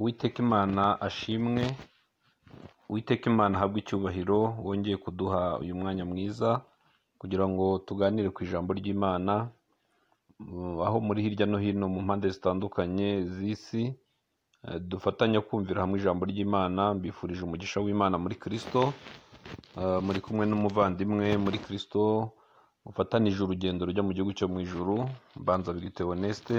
Uwiteka Imana ashimwe, Uwiteka Imana ahabwe icyubahiro wongeye kuduha uyu mwanya mwiza kugira ngo tuganire ku ijambo ry'Imana, aho muri hirya no hino mu mpande zitandukanye z'isi eh, dufatanya kumvira hamwe ijambo ry'Imana, mbifurije umugisha w'Imana muri Kristo, eh, muri kumwe n'umuvandimwe muri Kristo, ufatanije urugendo rujya mu gihugu cyo mu ijuru, Mbanza Birute Oneste.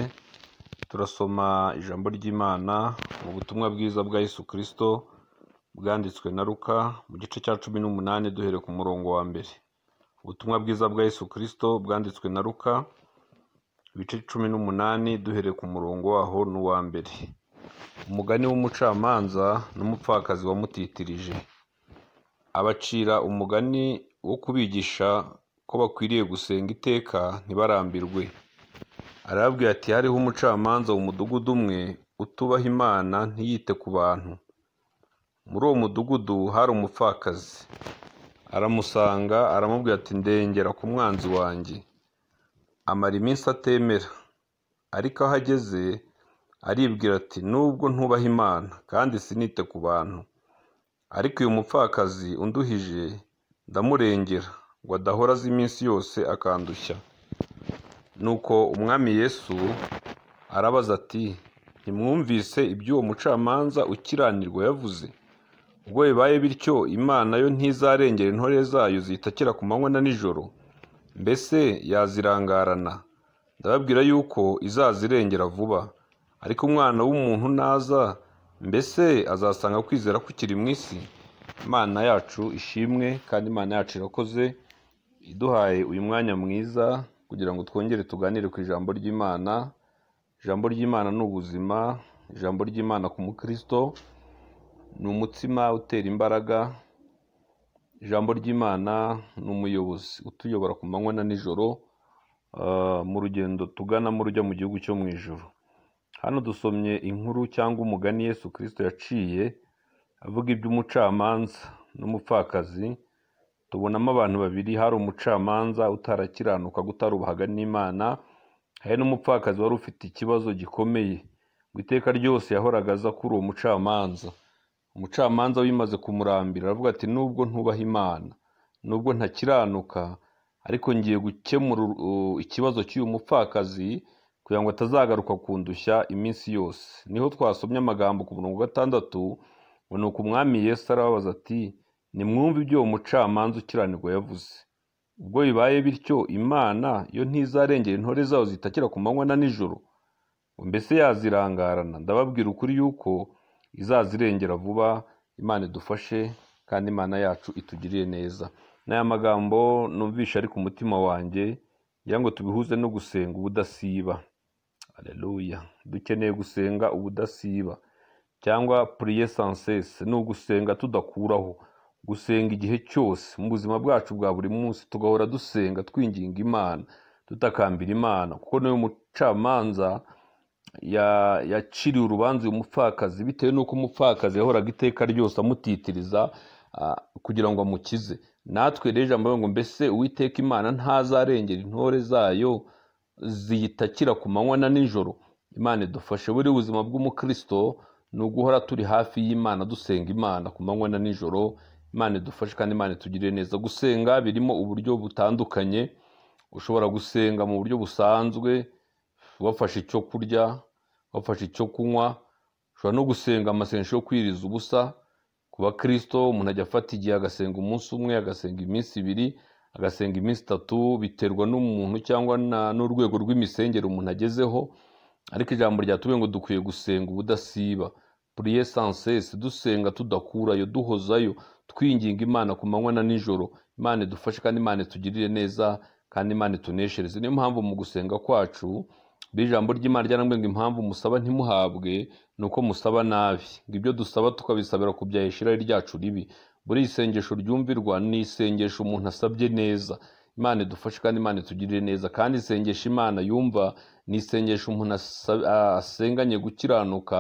Turasoma ijambo ry'Imana mu butumwa bwiza bwa Yesu Kristo bwanditswe na Luka mu gice cya cumi n'umunani duhere ku murongo wa mbere. Ubutumwa bwiza bwa Yesu Kristo bwanditswe na Luka ibice cumi n'umunani duhere ku murongo waho n'uwa mbere. Umugani w'umucamanza n'umupfakazi wamutitirije. Abacira umugani wo kubigisha ko bakwiriye gusenga iteka ntibarambirwe. arababwira ati hariho umucamanza mu mudugudu umwe utubaha imana ntiyite ku bantu muri uwo mudugudu hari umupfakazi aramusanga aramubwira ati ndengera ku mwanzi wanjye amara iminsi atemera ariko aho ageze aribwira ati nubwo ntubaha imana kandi sinite ku bantu ariko uyu mupfakazi unduhije ndamurengera ngo adahora aza iminsi yose akandushya nuko umwami yesu arabaza ati ntimwumvise iby'uwo mucamanza ukiranirwa yavuze ubwo bibaye bityo imana yo ntizarengera intore zayo zitakira ku manywa na nijoro mbese yazirangarana ndababwira yuko izazirengera vuba ariko umwana w'umuntu naza mbese azasanga kwizera kukiri mu isi imana yacu ishimwe kandi imana yacu irakoze iduhaye uyu mwanya mwiza kugira ngo twongere tuganire ku ijambo ry'imana ijambo ry'imana ni ubuzima ijambo ry'imana ku mukristo ni umutsima utera imbaraga ijambo ry'imana ni umuyobozi utuyobora ku manywa na nijoro ah, mu rugendo tugana tuganamo rujya mu gihugu cyo mu ijoro hano dusomye inkuru cyangwa umugani yesu kirisito yaciye avuga iby'umucamanza n'umupfakazi tubonamo abantu babiri hari umucamanza utarakiranuka ngo utarubahaga n'imana hari n'umupfakazi wari ufite ikibazo gikomeye ngo iteka ryose yahoraga aza kuri uwo mucamanza umucamanza wimaze kumurambira aravuga ati nubwo ntubaha imana nubwo ntakiranuka ariko ngiye gukemura ikibazo cy'uyu mupfakazi kugira ngo atazagaruka kundushya iminsi yose niho twasomye amagambo ku murongo gatandatu ngo ni uku mwami yesu arababaza ati nimwumve ibyo uwo mucamanza ukiranirwa yavuze ubwo bibaye bityo imana yo ntizarengera intore zayo zitakira ku manywa na nijoro mbese yazirangarana ndababwira ukuri yuko izazirengera vuba imana idufashe kandi imana yacu itugiriye neza n'aya magambo numvisha ari ku mutima wanjye kugira ngo tubihuze no gusenga ubudasiba aleluya dukeneye gusenga ubudasiba cyangwa puriye sansesi ni ugusenga tudakuraho gusenga igihe cyose mu buzima bwacu bwa buri munsi tugahora dusenga twinginga imana tutakambira imana kuko niwe mucamanza yaciriye urubanza uyu mupfakazi bitewe n'uko umupfakazi yahoraga iteka ryose amutitiriza kugira ngo amukize natwe rero ijambo ngo mbese uwiteka imana ntazarengera intore zayo ziyitakira ku manywa na nijoro imana idufashe buri buzima bw'umukristo ni uguhora turi hafi y'imana dusenga imana ku manywa na nijoro imana idufashe kandi imana itugirire neza gusenga birimo uburyo butandukanye ushobora gusenga mu buryo busanzwe wafashe icyo kurya wafashe icyo kunywa ushobora no gusenga amasengesho yo kwiriza ubusa ku bakirisito umuntu ajya afata igihe agasenga umunsi umwe agasenga iminsi ibiri agasenga iminsi itatu biterwa n'umuntu cyangwa n'urwego rw'imisengere umuntu agezeho ariko ijambo ryatuwe ngo dukwiye gusenga ubudasiba muri esansesi dusenga tudakurayo duhozayo twinginga imana ku manywa na nijoro imana idufashe kandi imana itugirire neza kandi imana ituneshereze niyo mpamvu mu gusenga kwacu ijambo ry'imana ryarambwira ngo impamvu musaba ntimuhabwe ni uko musaba nabi ngo ibyo dusaba tukabisabira ku bya ryacu ribi buri isengesho ryumvirwa ni isengesho umuntu asabye neza imana idufashe kandi imana itugirire neza kandi isengesho imana yumva ni isengesho umuntu asenganye gukiranuka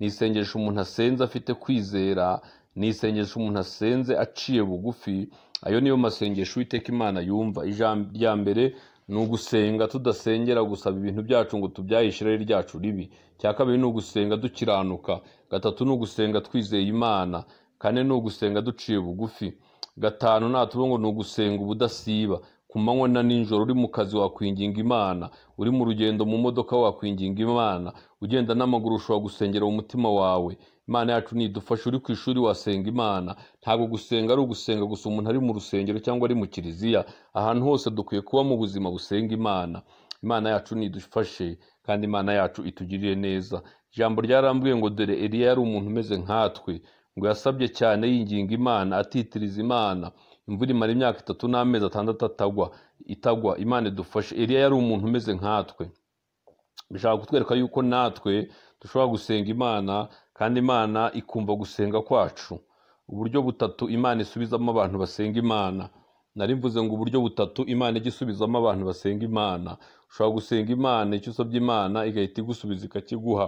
ni isengesho umuntu asenze afite kwizera ni isengesho umuntu asenze aciye bugufi ayo niyo masengesho uwiteka imana yumva ijambo rya mbere ni ugusenga tudasengera gusaba ibintu byacu ngo tubyahe ishirari ryacu ribi cya kabiri ni ugusenga dukiranuka gatatu ni ugusenga twizeye imana kane ni ugusenga duciye bugufi gatanu natuvuga ngo ni ugusenga ubudasiba ku manywa na nijoro uri mu kazi wakwinginga imana uri mu rugendo mu modoka wakwinginga imana ugenda n'amaguru ushobora gusengera mu wawe imana yacu nidufashe uri ku ishuri wasenga imana ntabwo gusenga ari ugusenga gusa umuntu ari mu rusengero cyangwa ari mu kiliziya ahantu hose dukwiye kuba mu buzima busenga imana imana yacu nidufashe kandi imana yacu itugirire neza ijambo ryarambuye ngo dore Eliya yari umuntu umeze nkatwe ngo yasabye cyane yinginga imana atitiriza imana imvura imara imyaka itatu n'amezi atandatu atagwa itagwa imana idufashe eriya yari umuntu umeze nkatwe bishaka kutwereka yuko natwe dushobora gusenga imana kandi imana ikumva gusenga kwacu uburyo butatu imana isubizamo abantu basenga imana nari mvuze ngo uburyo butatu imana ijya isubizamo abantu basenga imana ushobora gusenga imana icyo usabye imana igahita igusubiza ikakiguha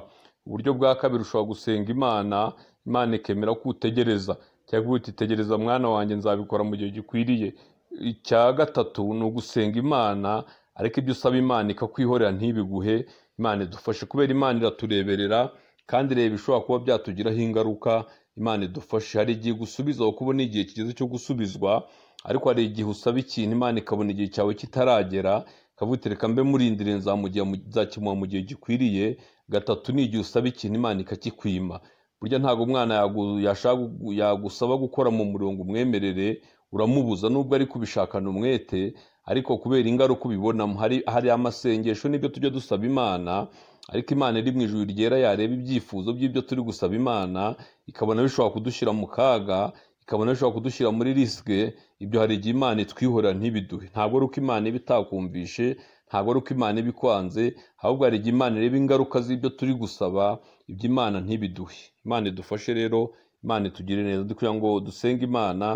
uburyo bwa kabiri ushobora gusenga imana imana ikemera ko utegereza cyaguti tegereza mwana wanjye nzabikora mu gihe gikwiriye icya gatatu ni ugusenga imana ariko ibyo usaba imana ikakwihorera ntibiguhe imana idufashe kubera imana iratureberera kandi reba ishobora kuba byatugiraho ingaruka imana idufashe hari igihe gusubiza kuko ubona igihe kigeze cyo gusubizwa ariko hari igihe usaba ikintu imana ikabona igihe cyawe kitaragera ikavutereka mbe murindire nzakimura mu gihe gikwiriye gatatu ni igihe usaba ikintu imana ikakikwima burya ntabwo umwana yagusaba gukora mu murongo umwemerere uramubuza nubwo ari kubishakana umwete ariko kubera ingaruka ubibonamo hari amasengesho n'ibyo tujya dusaba imana ariko imana iri mu ijuru ryera yareba ibyifuzo by'ibyo turi gusaba imana ikabona bishobora kudushyira mu kaga ikabona bishobora kudushyira muri risike ibyo hari igihe imana itwihora ntibiduhe ntabwo ari uko imana iba itakumvishe ntabwo ari uko imana ibikwanze ikwanze ahubwo hari igihe imana ireba ingaruka z'ibyo turi gusaba ibyo imana ntibiduhe imana idufashe rero imana itugire neza dukwiye ngo dusenge imana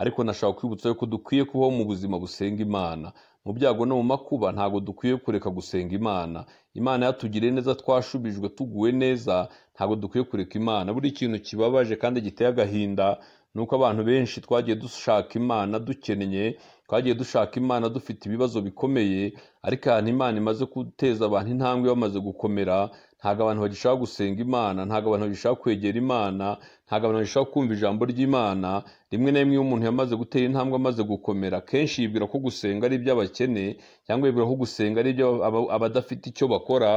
ariko nashaka kwibutsa yuko dukwiye kubaho mu buzima busenga imana mu byago no mu makuba ntabwo dukwiye kureka gusenga imana imana yatugiriye neza twashubijwe tuguwe neza ntabwo dukwiye kureka imana buri kintu kibabaje kandi giteye agahinda ni uko abantu benshi twagiye dushaka imana dukeneye twagiye dushaka imana dufite ibibazo bikomeye ariko ahantu imana imaze guteza abantu intambwe bamaze gukomera ntabwo abantu bagishaka gusenga imana ntabwo abantu bagishaka kwegera imana ntabwo abantu bagishaka kumva ijambo ry'imana rimwe na rimwe iyo umuntu yamaze gutera intambwe amaze gukomera kenshi yibwira ko gusenga ari iby'abakene cyangwa yibwira ko gusenga ari iby'abadafite icyo bakora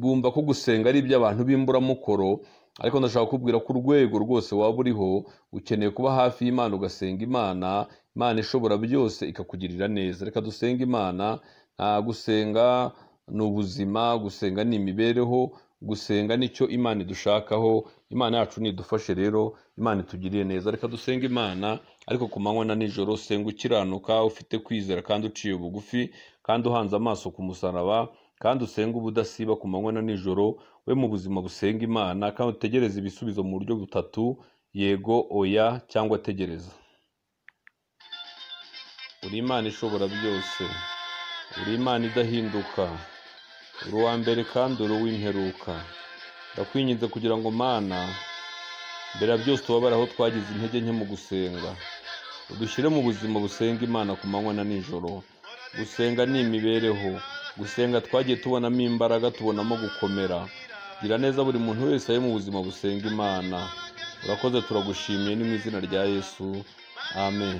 bumva ko gusenga ari iby'abantu b'imburamukoro ariko ndashaka kubwira ko urwego rwose waba uriho ukeneye kuba hafi y'imana ugasenga imana imana ishobora byose ikakugirira neza reka dusenge imana gusenga ni ubuzima gusenga ni imibereho gusenga nicyo imana idushakaho imana yacu nidufashe rero imana itugiriye neza reka dusenge imana ariko ku manywa na nijoro senga ukiranuka ufite kwizera kandi uciye bugufi kandi uhanze amaso ku musaraba kandi usenga ubudasiba ku manywa na nijoro we mu buzima busenga imana kandi utegereze ibisubizo mu buryo butatu yego oya cyangwa tegereza. uri imana ishobora byose uri imana idahinduka uri uwa mbere kandi uri uw'imperuka ndakwinginze kugira ngo mana mbere ya byose ubabare aho twagize intege nke mu gusenga udushyire mu buzima busenga imana ku manywa na nijoro gusenga ni imibereho gusenga twagiye tubonamo imbaraga tubonamo gukomera gira neza buri muntu wese ari mu buzima busenga imana urakoze turagushimiye ni mu izina rya yesu amen